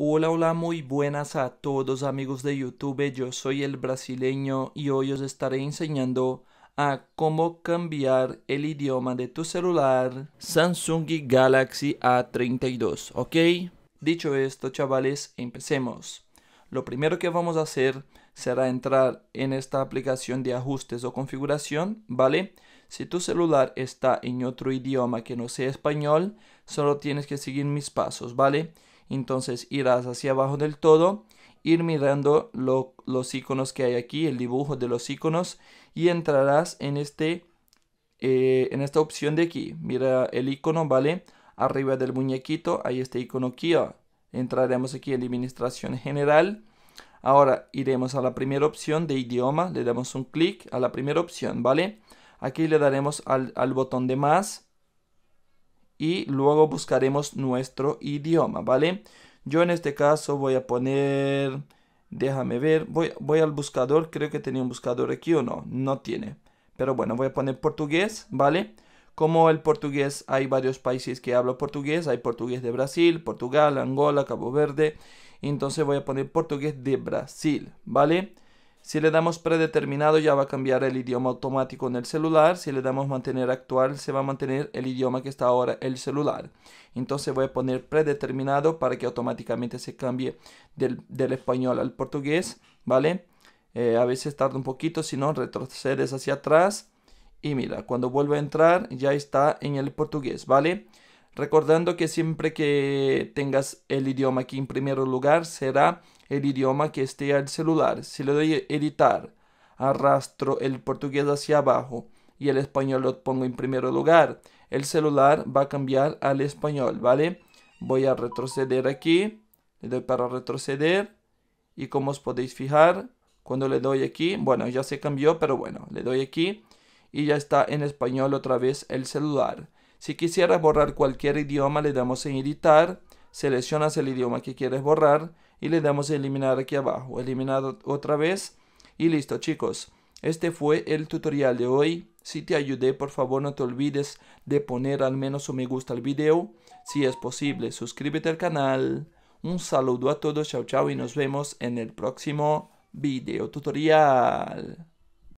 Hola, hola, muy buenas a todos amigos de YouTube, yo soy el brasileño y hoy os estaré enseñando a cómo cambiar el idioma de tu celular Samsung Galaxy A32, ¿ok? Dicho esto, chavales, empecemos. Lo primero que vamos a hacer será entrar en esta aplicación de ajustes o configuración, ¿vale? Si tu celular está en otro idioma que no sea español, solo tienes que seguir mis pasos, ¿vale? Entonces irás hacia abajo del todo, ir mirando los iconos que hay aquí, el dibujo de los iconos y entrarás en, este, eh, en esta opción de aquí. Mira el icono, ¿vale? Arriba del muñequito hay este icono Kia. Ah, entraremos aquí en administración general. Ahora iremos a la primera opción de idioma, le damos un clic a la primera opción, ¿vale? Aquí le daremos al botón de más y luego buscaremos nuestro idioma, ¿vale? Yo en este caso voy a poner, déjame ver, voy, voy al buscador, creo que tenía un buscador aquí o no, no tiene. Pero bueno, voy a poner portugués, ¿vale? Como el portugués, hay varios países que hablan portugués, hay portugués de Brasil, Portugal, Angola, Cabo Verde. Entonces voy a poner portugués de Brasil, ¿vale? Si le damos predeterminado ya va a cambiar el idioma automático en el celular. Si le damos mantener actual se va a mantener el idioma que está ahora el celular. Entonces voy a poner predeterminado para que automáticamente se cambie del, español al portugués. ¿Vale? Eh, a veces tarda un poquito, si no retrocedes hacia atrás. Y mira, cuando vuelva a entrar ya está en el portugués. ¿Vale? Recordando que siempre que tengas el idioma aquí en primer lugar será el idioma que esté al celular. Si le doy editar, arrastro el portugués hacia abajo y el español lo pongo en primer lugar. El celular va a cambiar al español, ¿vale? Voy a retroceder aquí, le doy para retroceder y como os podéis fijar, cuando le doy aquí, bueno, ya se cambió, pero bueno, le doy aquí y ya está en español otra vez el celular. Si quisiera borrar cualquier idioma, le damos en editar, seleccionas el idioma que quieres borrar y le damos a eliminar aquí abajo. Eliminar otra vez y listo chicos. Este fue el tutorial de hoy. Si te ayudé, por favor no te olvides de poner al menos un me gusta al video. Si es posible, suscríbete al canal. Un saludo a todos, chao chao y nos vemos en el próximo video tutorial.